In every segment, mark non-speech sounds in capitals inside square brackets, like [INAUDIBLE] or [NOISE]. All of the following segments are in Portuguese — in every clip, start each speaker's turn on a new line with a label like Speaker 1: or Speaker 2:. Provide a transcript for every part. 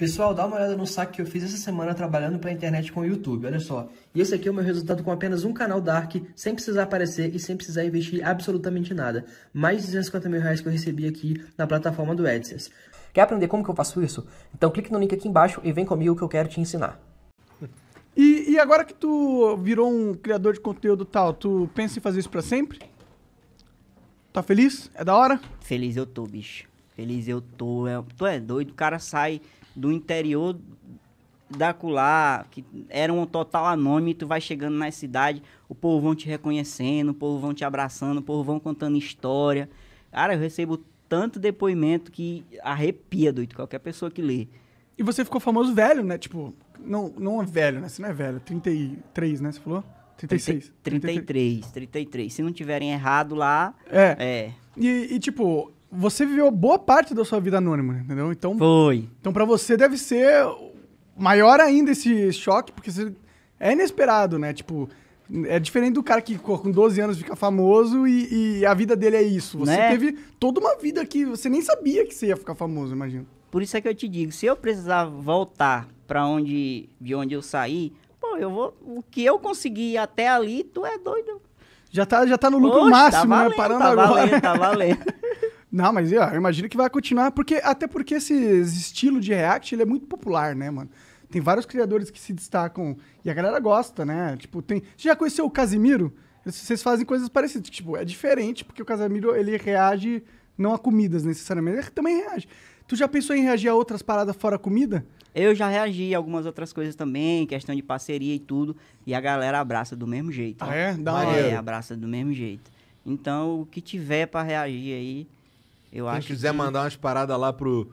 Speaker 1: Pessoal, dá uma olhada no saque que eu fiz essa semana trabalhando para a internet com o YouTube, olha só. E esse aqui é o meu resultado com apenas um canal Dark, sem precisar aparecer e sem precisar investir absolutamente nada. Mais de 250 mil reais que eu recebi aqui na plataforma do AdSense. Quer aprender como que eu faço isso? Então clique no link aqui embaixo e vem comigo que eu quero te ensinar. E, e agora que tu virou um criador de conteúdo tal, tu pensa em fazer isso para sempre? Tá
Speaker 2: feliz? É da hora? Feliz eu tô, bicho. Feliz eu tô. É,
Speaker 1: tu é doido, o cara sai
Speaker 2: do interior da Culá, que era um total anônimo, tu vai chegando na cidade, o povo vão te reconhecendo, o povo vão te abraçando, o povo vão contando história.
Speaker 1: Cara, eu recebo tanto depoimento que arrepia,
Speaker 2: doido, qualquer pessoa que
Speaker 1: lê. E você ficou famoso velho, né? Tipo, não, não é velho, né? Você não é velho, 33, é né? Você falou? 36. 33,
Speaker 2: 33. 33. Se não tiverem errado lá. É. é.
Speaker 1: E, e, tipo, você viveu boa parte da sua vida anônima, entendeu? Então, Foi. Então, para você deve ser maior ainda esse choque, porque é inesperado, né? Tipo, é diferente do cara que com 12 anos fica famoso e, e a vida dele é isso. Você né? teve toda uma vida que você nem sabia que você ia ficar famoso, imagino.
Speaker 2: Por isso é que eu te digo, se eu precisar voltar para onde de onde eu saí, pô, eu vou o que eu consegui até ali, tu é doido.
Speaker 1: Já tá, já tá no lucro tá máximo, tá valendo, né? Parando tá agora. Valendo, tá valendo. [LAUGHS] Não, mas eu imagino que vai continuar, porque até porque esse, esse estilo de React ele é muito popular, né, mano? Tem vários criadores que se destacam e a galera gosta, né? Tipo, tem. Você já conheceu o Casimiro? Vocês fazem coisas parecidas. Tipo, é diferente, porque o Casimiro ele reage não a comidas necessariamente, ele também reage. Tu já pensou em reagir a outras paradas fora comida?
Speaker 2: Eu já reagi a algumas outras coisas também, questão de parceria e tudo, e a galera abraça do mesmo jeito. Ah, é? Dá uma É, abraça do mesmo jeito. Então, o que tiver para reagir aí,
Speaker 1: eu Quem acho quiser que... mandar umas paradas lá pro,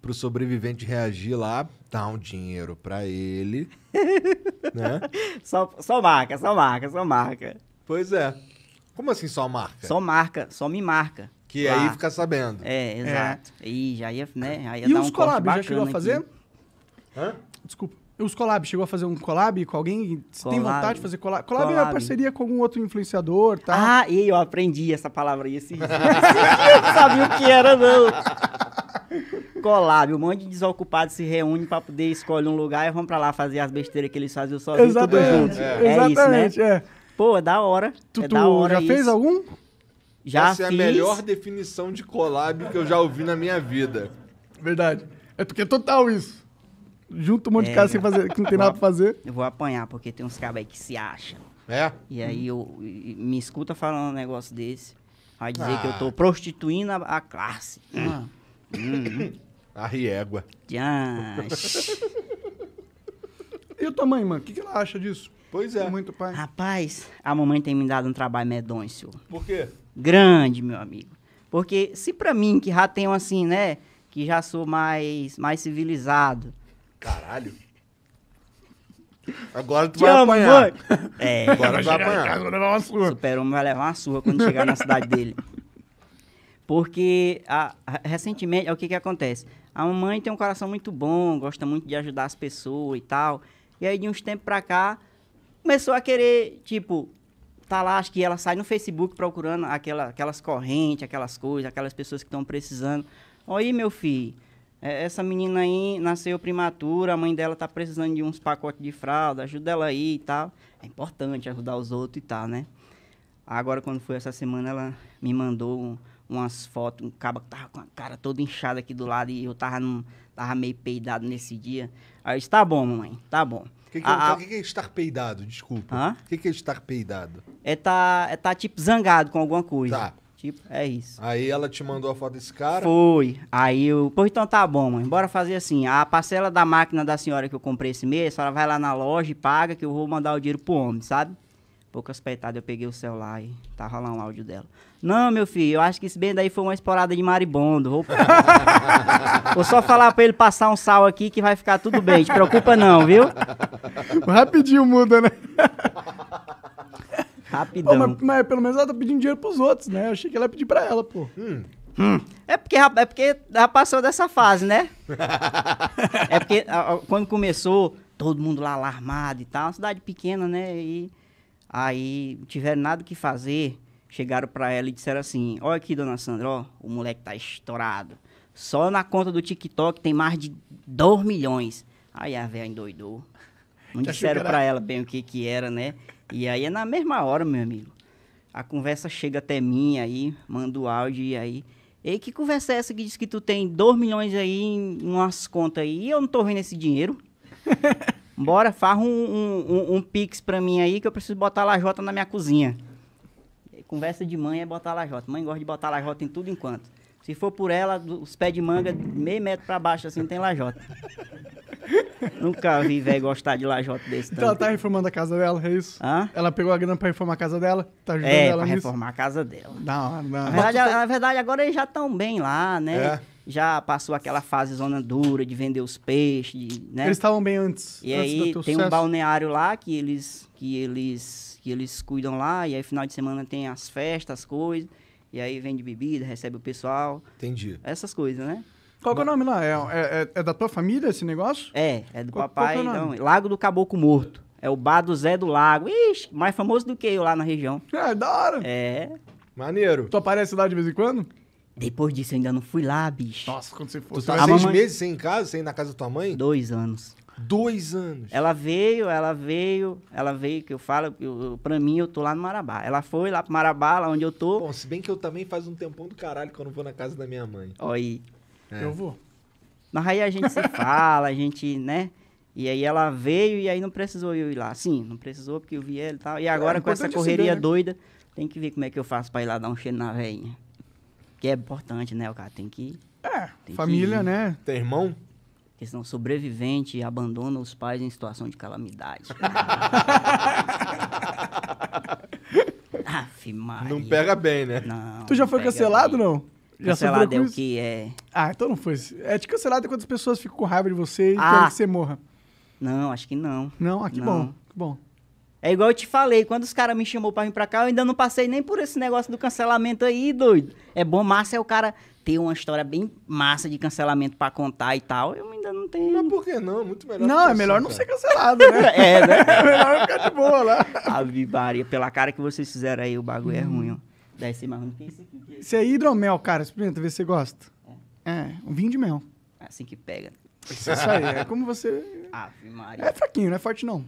Speaker 1: pro sobrevivente reagir lá, dá um dinheiro pra ele. [LAUGHS] né? Só, só
Speaker 2: marca, só marca, só marca. Pois é. Como assim só marca? Só marca, só me marca. Que lá. aí fica sabendo. É, exato. É. E já ia, né? Já ia e dar os um já chegou a fazer?
Speaker 1: Hã? Desculpa. Os collabs, chegou a fazer um collab com alguém? tem vontade de fazer collab? Collab, collab. é uma parceria com algum outro influenciador, tá? Ah, e eu aprendi essa palavra aí esses [LAUGHS] não sabia o que era, não.
Speaker 2: collab, um monte de desocupados se reúne pra poder escolher um lugar e vão pra lá fazer as besteiras que eles faziam sozinhos, tudo junto. É, é Exatamente, isso, né? É. Pô, é da hora. É tu, é da hora já isso. fez algum?
Speaker 1: Já Essa fiz. é a melhor definição de collab que eu já ouvi na minha vida. Verdade. É porque é total isso junta um monte é, de casa sem fazer, que não tem nada pra
Speaker 2: fazer. Eu vou apanhar, porque tem
Speaker 1: uns cabos aí que se
Speaker 2: acham. É? E aí hum. eu, me escuta falando um negócio desse. Vai dizer ah. que eu ah. tô prostituindo a, a classe. Ah. Hum. hum. A [LAUGHS] riégua. e a tua mãe, mano? O que, que ela acha disso? Pois é. Muito pai. Rapaz, a mamãe tem me dado um trabalho medonho, senhor. Por quê? Grande, meu amigo. Porque se pra mim, que já tenho assim, né? Que já sou mais, mais civilizado,
Speaker 1: Caralho. Agora tu vai apanhar. É, Agora tu vai apanhar. Agora vai levar uma
Speaker 2: surra. Super-Homem vai levar uma surra quando chegar na cidade dele. Porque a, recentemente, é o que que acontece? A mamãe tem um coração muito bom, gosta muito de ajudar as pessoas e tal. E aí de uns tempos pra cá, começou a querer, tipo, tá lá, acho que ela sai no Facebook procurando aquela, aquelas correntes, aquelas coisas, aquelas pessoas que estão precisando. Oi, meu filho, é, essa menina aí nasceu prematura, a mãe dela tá precisando de uns pacotes de fralda, ajuda ela aí e tal. É importante ajudar os outros e tal, né? Agora, quando foi essa semana, ela me mandou umas fotos, um cabo que tava com a cara toda inchada aqui do lado e eu tava, num, tava meio peidado nesse dia. Aí eu disse, tá bom, mamãe, tá bom. O que, que, é, que,
Speaker 1: que, é estar peidado? Desculpa. O que, que é estar peidado?
Speaker 2: É tá, é tá tipo zangado com alguma coisa. Tá. Tipo, é isso.
Speaker 1: Aí ela te mandou a foto desse cara? Foi.
Speaker 2: Aí eu, pô, então tá bom, mãe. Bora fazer assim. A parcela da máquina da senhora que eu comprei esse mês, a senhora vai lá na loja e paga que eu vou mandar o dinheiro pro homem, sabe? Pouco peitadas eu peguei o celular e tá rolando o áudio dela. Não, meu filho, eu acho que esse bem daí foi uma esporada de maribondo. Vou, [LAUGHS] Vou só falar pra ele passar um sal aqui que vai
Speaker 1: ficar tudo bem. Te preocupa não, viu? Rapidinho muda, né? Rapidão. Pô, mas, mas, pelo menos ela tá pedindo dinheiro pros outros, né? Eu achei que ela ia pedir pra ela, pô. Hum. Hum. É porque é porque já passou dessa fase,
Speaker 2: né? [LAUGHS] é porque a, a, quando começou, todo mundo lá alarmado e tal, uma cidade pequena, né? E aí tiveram nada que fazer, chegaram para ela e disseram assim: "Olha aqui, dona Sandra, ó, o moleque tá estourado. Só na conta do TikTok tem mais de 2 milhões". Aí a velha endoidou. Não disseram para ela bem o que que era, né? E aí é na mesma hora, meu amigo. A conversa chega até mim aí, mando áudio e aí. Ei, que conversa é essa que diz que tu tem 2 milhões aí em umas contas aí e eu não tô vendo esse dinheiro? [LAUGHS] Bora, farra um, um, um, um, pix pra mim aí que eu preciso botar lajota na minha cozinha. Conversa de mãe é botar lajota. Mãe gosta de botar lajota em tudo enquanto. Se for por ela, os pés de manga, meio metro pra baixo assim, tem lajota. [LAUGHS] Nunca vi velho gostar de lajota desse
Speaker 1: tanto. Então ela tá reformando a casa dela, é isso? Hã? Ela pegou a grana pra reformar a casa dela? Tá ajudando é, ela pra nisso? reformar a casa dela. Não, não. Na verdade, tá...
Speaker 2: verdade agora eles já estão bem lá, né? É. Já passou aquela fase zona dura de vender os peixes, de, né? Eles estavam bem antes. E antes aí tem sucesso. um balneário lá que eles, que, eles, que eles cuidam lá, e aí final de semana tem as festas, as coisas. E aí vende bebida, recebe o pessoal. Entendi. Essas coisas, né?
Speaker 1: Qual que é o nome lá? É, é, é, é da tua família
Speaker 2: esse negócio? É, é do qual, é papai. Qual é não, Lago do Caboclo Morto. É o bar do Zé do Lago. Ixi, mais famoso do que eu lá na região. [LAUGHS] É, da hora. É. Maneiro. Tu aparece lá de vez em quando? Depois disso, eu ainda não fui lá, bicho. Nossa, quando você for. Tu tá seis mamãe... meses sem em casa, sem ir na casa da tua mãe? Dois anos. Dois anos. Ela veio, ela veio, ela veio, que eu falo, eu, pra mim eu tô lá no Marabá. Ela foi lá pro Marabá, lá onde eu tô. Bom, se bem que eu também faz um tempão
Speaker 1: do caralho que eu não vou na casa da minha mãe.
Speaker 2: Olha aí. É. Eu vou. Mas aí a gente se [LAUGHS] fala, a gente, né? E aí ela veio e aí não precisou eu ir lá. Sim, não precisou porque eu vi ela e tal. E agora é, com essa correria ver, né? doida, tem que ver como é que eu faço pra ir lá dar um cheiro na veinha. Que é importante, né? O cara tem que... É, tem família, que né? Tem irmão? Porque senão sobrevivente abandona os pais em situação de calamidade. [LAUGHS] Aff, Maria. Não pega bem, né? Não, tu já não foi cancelado, bem. não? cancelado é o que é.
Speaker 1: Ah, então não foi. É de cancelado é quando as pessoas ficam com raiva de você e ah. querem que você morra.
Speaker 2: Não, acho que não. Não? Ah, que não. bom.
Speaker 1: Que bom. É igual eu
Speaker 2: te falei, quando os caras me chamou pra vir pra cá, eu ainda não passei nem por esse negócio do cancelamento aí, doido. É bom, massa é o cara ter uma história bem massa de cancelamento pra contar e tal. Eu ainda
Speaker 1: não tenho. Mas por que não? Muito melhor. Não, é melhor não ser cancelado, né? [LAUGHS] é, né? [LAUGHS] é melhor ficar de boa lá.
Speaker 2: A Vibaria, pela cara que vocês fizeram aí, o bagulho hum. é uhum. ruim, ó. Daí esse marrom que esse aqui.
Speaker 1: É isso é hidromel, cara. Experimenta, vê se você gosta. É. é, um vinho de mel. Assim que pega.
Speaker 2: É isso aí, é como
Speaker 1: você... Ave Maria. É fraquinho, não é forte não.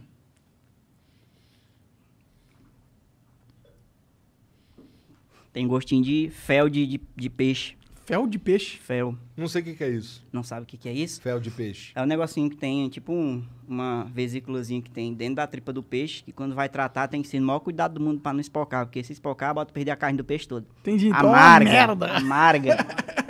Speaker 2: Tem gostinho de fel de, de, de peixe. Fel de peixe? Fel. Não sei o que, que é isso. Não sabe o que, que é isso? Fel de peixe. É um negocinho que tem, tipo, um, uma vesículazinha que tem dentro da tripa do peixe, que quando vai tratar tem que ser o maior cuidado do mundo para não espocar, porque se espocar, bota perder a carne do peixe todo. Entendi. Amarga. Então é merda. Amarga.
Speaker 1: [LAUGHS]